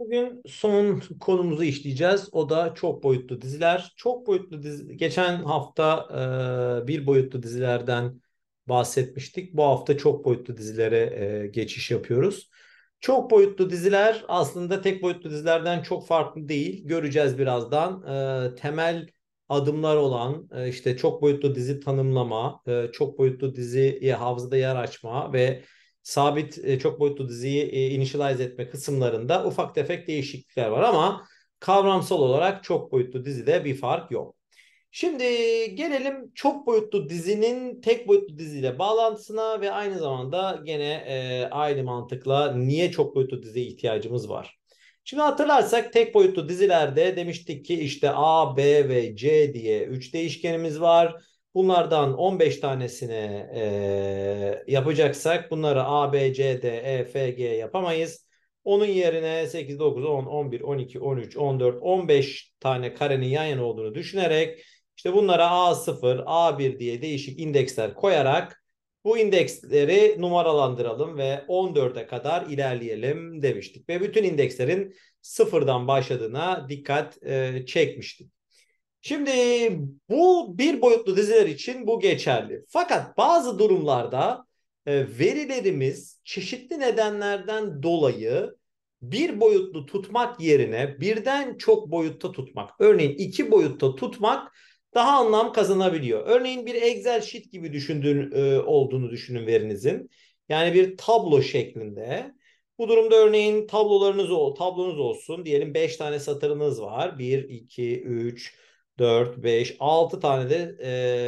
Bugün son konumuzu işleyeceğiz. O da çok boyutlu diziler. Çok boyutlu dizi. Geçen hafta e, bir boyutlu dizilerden bahsetmiştik. Bu hafta çok boyutlu dizilere e, geçiş yapıyoruz. Çok boyutlu diziler aslında tek boyutlu dizilerden çok farklı değil. Göreceğiz birazdan. E, temel adımlar olan e, işte çok boyutlu dizi tanımlama, e, çok boyutlu diziye havzada yer açma ve sabit e, çok boyutlu diziyi e, initialize etme kısımlarında ufak tefek değişiklikler var ama kavramsal olarak çok boyutlu dizide bir fark yok. Şimdi gelelim çok boyutlu dizinin tek boyutlu diziyle bağlantısına ve aynı zamanda gene e, aynı mantıkla niye çok boyutlu dizi ihtiyacımız var. Şimdi hatırlarsak tek boyutlu dizilerde demiştik ki işte A, B ve C diye 3 değişkenimiz var. Bunlardan 15 tanesini e, yapacaksak bunları A, B, C, D, E, F, G yapamayız. Onun yerine 8, 9, 10, 11, 12, 13, 14, 15 tane karenin yan yana olduğunu düşünerek işte bunlara A0, A1 diye değişik indeksler koyarak bu indeksleri numaralandıralım ve 14'e kadar ilerleyelim demiştik. Ve bütün indekslerin sıfırdan başladığına dikkat e, çekmiştik. Şimdi bu bir boyutlu diziler için bu geçerli. Fakat bazı durumlarda e, verilerimiz çeşitli nedenlerden dolayı bir boyutlu tutmak yerine birden çok boyutta tutmak, örneğin iki boyutta tutmak daha anlam kazanabiliyor. Örneğin bir Excel sheet gibi düşündüğün e, olduğunu düşünün verinizin. Yani bir tablo şeklinde. Bu durumda örneğin tablolarınız o tablonuz olsun. Diyelim 5 tane satırınız var. 1 2 3 4, 5, 6 tane de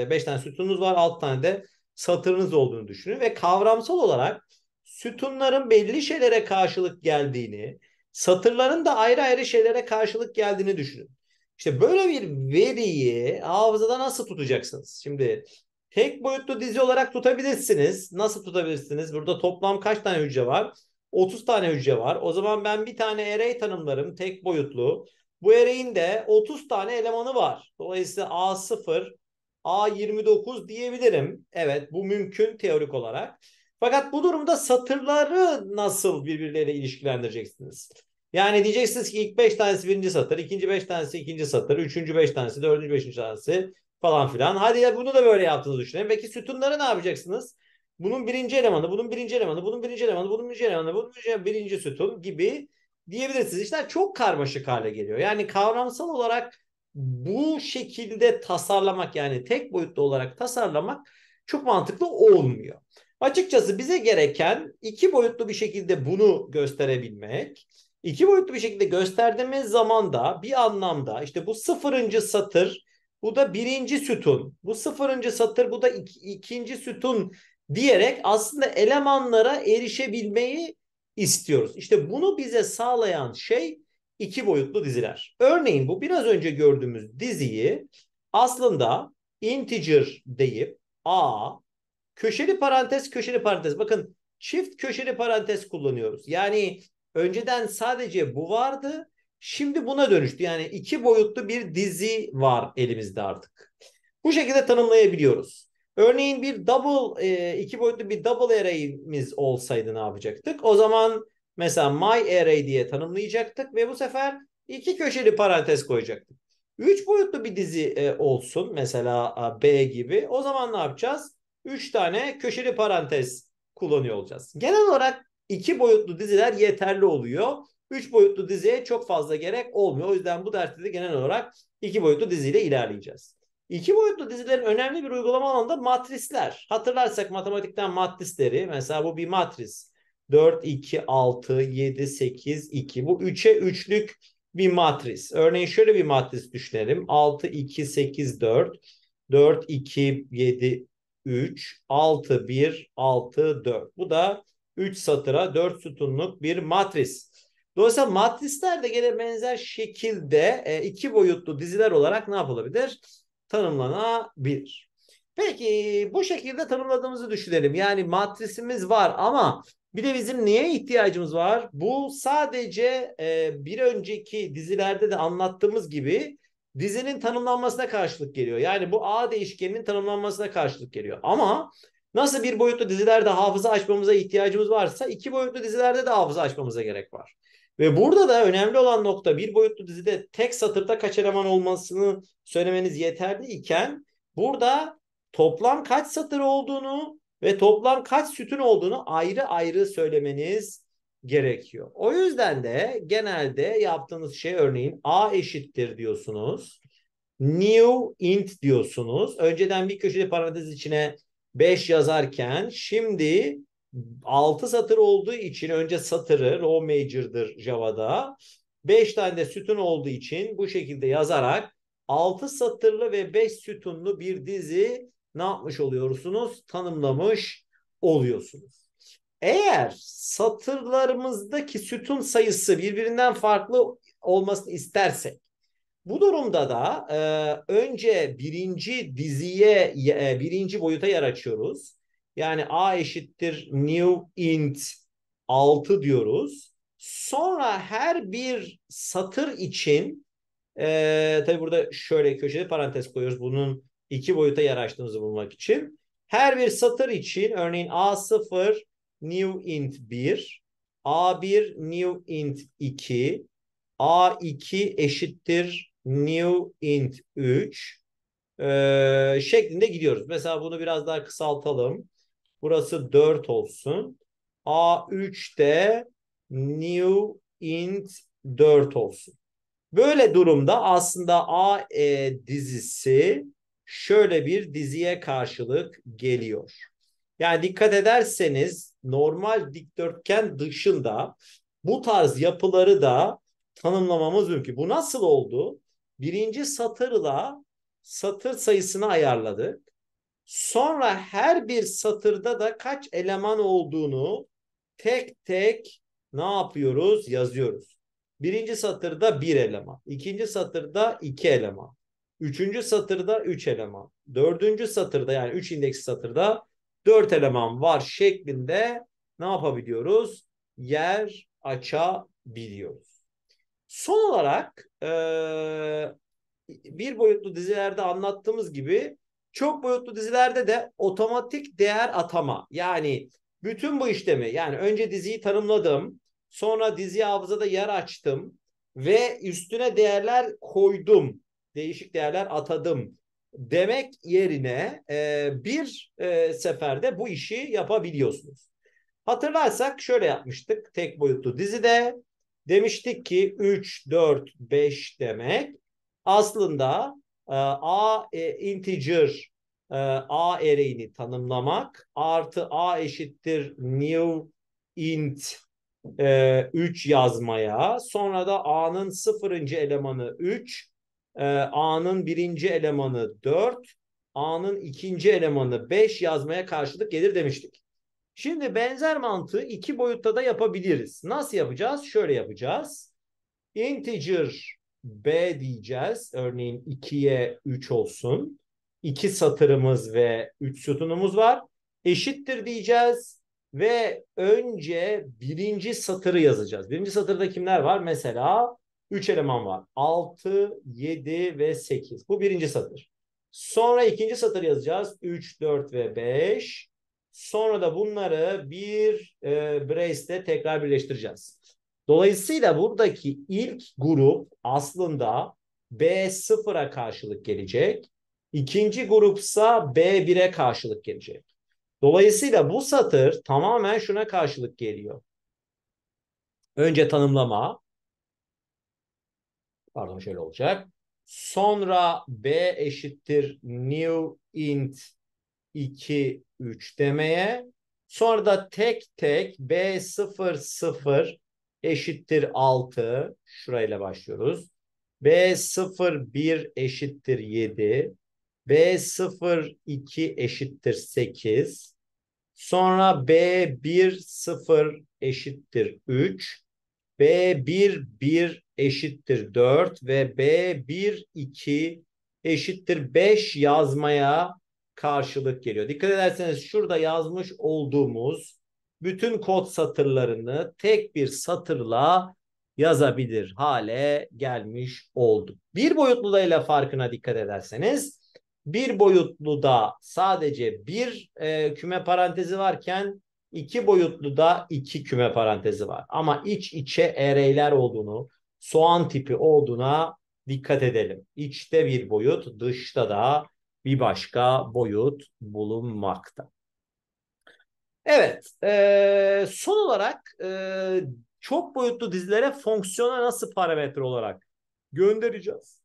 e, 5 tane sütununuz var. 6 tane de satırınız olduğunu düşünün ve kavramsal olarak sütunların belli şeylere karşılık geldiğini, satırların da ayrı ayrı şeylere karşılık geldiğini düşünün. İşte böyle bir veriyi hafızada nasıl tutacaksınız? Şimdi tek boyutlu dizi olarak tutabilirsiniz. Nasıl tutabilirsiniz? Burada toplam kaç tane hücre var? 30 tane hücre var. O zaman ben bir tane array tanımlarım tek boyutlu. Bu ereğin de 30 tane elemanı var. Dolayısıyla A0, A29 diyebilirim. Evet bu mümkün teorik olarak. Fakat bu durumda satırları nasıl birbirleriyle ilişkilendireceksiniz? Yani diyeceksiniz ki ilk 5 tanesi birinci satır, ikinci 5 tanesi ikinci satır, üçüncü 5 tanesi, dördüncü 5. tanesi falan filan. Hadi ya bunu da böyle yaptığınızı düşünelim. Peki sütunları ne yapacaksınız? Bunun birinci elemanı, bunun birinci elemanı, bunun birinci elemanı, bunun birinci elemanı, bunun birinci, elemanı, bunun birinci sütun gibi diyebilirsiniz. İşler çok karmaşık hale geliyor. Yani kavramsal olarak bu şekilde tasarlamak yani tek boyutlu olarak tasarlamak çok mantıklı olmuyor. Açıkçası bize gereken iki boyutlu bir şekilde bunu gösterebilmek. İki boyutlu bir şekilde gösterdiğimiz zaman da bir anlamda işte bu sıfırıncı satır, bu da birinci sütun, bu sıfırıncı satır, bu da ikinci sütun diyerek aslında elemanlara erişebilmeyi istiyoruz. İşte bunu bize sağlayan şey iki boyutlu diziler. Örneğin bu biraz önce gördüğümüz diziyi aslında integer deyip a köşeli parantez köşeli parantez bakın çift köşeli parantez kullanıyoruz. Yani önceden sadece bu vardı. Şimdi buna dönüştü. Yani iki boyutlu bir dizi var elimizde artık. Bu şekilde tanımlayabiliyoruz. Örneğin bir double, e, iki boyutlu bir double array'imiz olsaydı ne yapacaktık? O zaman mesela my array diye tanımlayacaktık ve bu sefer iki köşeli parantez koyacaktık. Üç boyutlu bir dizi e, olsun mesela a, B gibi. O zaman ne yapacağız? Üç tane köşeli parantez kullanıyor olacağız. Genel olarak iki boyutlu diziler yeterli oluyor. Üç boyutlu diziye çok fazla gerek olmuyor. O yüzden bu derste de genel olarak iki boyutlu diziyle ilerleyeceğiz. İki boyutlu dizilerin önemli bir uygulama alanında matrisler. Hatırlarsak matematikten matrisleri mesela bu bir matris. 4, 2, 6, 7, 8, 2. Bu 3'e 3'lük bir matris. Örneğin şöyle bir matris düşünelim. 6, 2, 8, 4. 4, 2, 7, 3, 6, 1, 6, 4. Bu da 3 satıra 4 sütunluk bir matris. Dolayısıyla matrisler de gene benzer şekilde e, iki boyutlu diziler olarak ne yapılabilir? tanımlanabilir. Peki bu şekilde tanımladığımızı düşünelim. Yani matrisimiz var ama bir de bizim niye ihtiyacımız var? Bu sadece e, bir önceki dizilerde de anlattığımız gibi dizinin tanımlanmasına karşılık geliyor. Yani bu A değişkeninin tanımlanmasına karşılık geliyor. Ama nasıl bir boyutlu dizilerde hafıza açmamıza ihtiyacımız varsa iki boyutlu dizilerde de hafıza açmamıza gerek var. Ve burada da önemli olan nokta bir boyutlu dizide tek satırda kaç eleman olmasını söylemeniz yeterli iken burada toplam kaç satır olduğunu ve toplam kaç sütun olduğunu ayrı ayrı söylemeniz gerekiyor. O yüzden de genelde yaptığınız şey örneğin A eşittir diyorsunuz. New int diyorsunuz. Önceden bir köşede parantez içine 5 yazarken şimdi 6 satır olduğu için önce satırı row major'dır Java'da. 5 tane de sütun olduğu için bu şekilde yazarak 6 satırlı ve 5 sütunlu bir dizi ne yapmış oluyorsunuz? Tanımlamış oluyorsunuz. Eğer satırlarımızdaki sütun sayısı birbirinden farklı olmasını istersek bu durumda da e, önce birinci diziye e, birinci boyuta yer açıyoruz. Yani A eşittir new int 6 diyoruz. Sonra her bir satır için e, tabi burada şöyle köşede parantez koyuyoruz. Bunun iki boyuta yaraştığımızı bulmak için. Her bir satır için örneğin A0 new int 1, A1 new int 2, A2 eşittir new int 3 e, şeklinde gidiyoruz. Mesela bunu biraz daha kısaltalım. Burası 4 olsun. A3 de new int 4 olsun. Böyle durumda aslında A e, dizisi şöyle bir diziye karşılık geliyor. Yani dikkat ederseniz normal dikdörtgen dışında bu tarz yapıları da tanımlamamız mümkün. Bu nasıl oldu? Birinci satırla satır sayısını ayarladık. Sonra her bir satırda da kaç eleman olduğunu tek tek ne yapıyoruz? Yazıyoruz. Birinci satırda bir eleman. ikinci satırda iki eleman. Üçüncü satırda üç eleman. Dördüncü satırda yani üç indeksi satırda dört eleman var şeklinde ne yapabiliyoruz? Yer açabiliyoruz. Son olarak bir boyutlu dizilerde anlattığımız gibi çok boyutlu dizilerde de otomatik değer atama yani bütün bu işlemi yani önce diziyi tanımladım sonra dizi hafızada yer açtım ve üstüne değerler koydum değişik değerler atadım demek yerine e, bir e, seferde bu işi yapabiliyorsunuz. Hatırlarsak şöyle yapmıştık tek boyutlu dizide demiştik ki 3, 4, 5 demek aslında ee, A e, integer e, A array'ini tanımlamak artı A eşittir new int e, 3 yazmaya sonra da A'nın sıfırıncı elemanı 3 e, A'nın birinci elemanı 4 A'nın ikinci elemanı 5 yazmaya karşılık gelir demiştik. Şimdi benzer mantığı iki boyutta da yapabiliriz. Nasıl yapacağız? Şöyle yapacağız. Integer B diyeceğiz. Örneğin 2'ye 3 olsun. 2 satırımız ve 3 sütunumuz var. Eşittir diyeceğiz ve önce birinci satırı yazacağız. Birinci satırda kimler var? Mesela 3 eleman var. 6, 7 ve 8. Bu birinci satır. Sonra ikinci satır yazacağız. 3, 4 ve 5. Sonra da bunları bir e, brace'de tekrar birleştireceğiz. Dolayısıyla buradaki ilk grup aslında B0'a karşılık gelecek. İkinci grupsa B1'e karşılık gelecek. Dolayısıyla bu satır tamamen şuna karşılık geliyor. Önce tanımlama. Pardon şöyle olacak. Sonra B eşittir new int 2 3 demeye. Sonra da tek tek B0 0 eşittir 6. Şurayla başlıyoruz. B01 eşittir 7. B02 eşittir 8. Sonra B10 eşittir 3. B11 eşittir 4 ve B12 eşittir 5 yazmaya karşılık geliyor. Dikkat ederseniz şurada yazmış olduğumuz bütün kod satırlarını tek bir satırla yazabilir hale gelmiş olduk. Bir boyutlu da ile farkına dikkat ederseniz bir boyutlu da sadece bir e, küme parantezi varken iki boyutlu da iki küme parantezi var. Ama iç içe ereyler olduğunu, soğan tipi olduğuna dikkat edelim. İçte bir boyut, dışta da bir başka boyut bulunmakta. Evet. E, son olarak e, çok boyutlu dizilere fonksiyona nasıl parametre olarak göndereceğiz?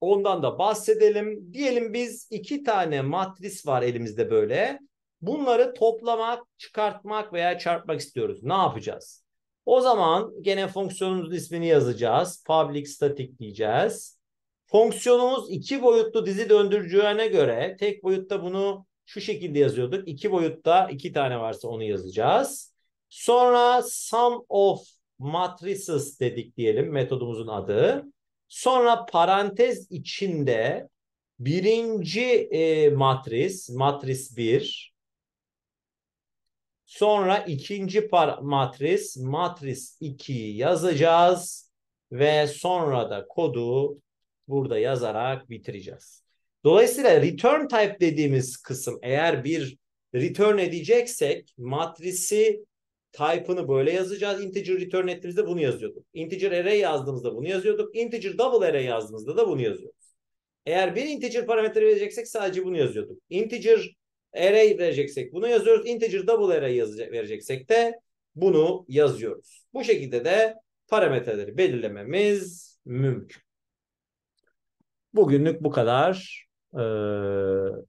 Ondan da bahsedelim. Diyelim biz iki tane matris var elimizde böyle. Bunları toplamak, çıkartmak veya çarpmak istiyoruz. Ne yapacağız? O zaman gene fonksiyonumuzun ismini yazacağız. Public static diyeceğiz. Fonksiyonumuz iki boyutlu dizi döndüreceğine göre tek boyutta bunu şu şekilde yazıyorduk. İki boyutta iki tane varsa onu yazacağız. Sonra sum of matrices dedik diyelim metodumuzun adı. Sonra parantez içinde birinci e, matris, matris 1. Sonra ikinci par matris, matris 2 yazacağız. Ve sonra da kodu burada yazarak bitireceğiz. Dolayısıyla return type dediğimiz kısım eğer bir return edeceksek matrisi type'ını böyle yazacağız. Integer return ettiğimizde bunu yazıyorduk. Integer array yazdığımızda bunu yazıyorduk. Integer double array yazdığımızda da bunu yazıyoruz. Eğer bir integer parametre vereceksek sadece bunu yazıyorduk. Integer array vereceksek bunu yazıyoruz. Integer double array vereceksek de bunu yazıyoruz. Bu şekilde de parametreleri belirlememiz mümkün. Bugünlük bu kadar. 呃。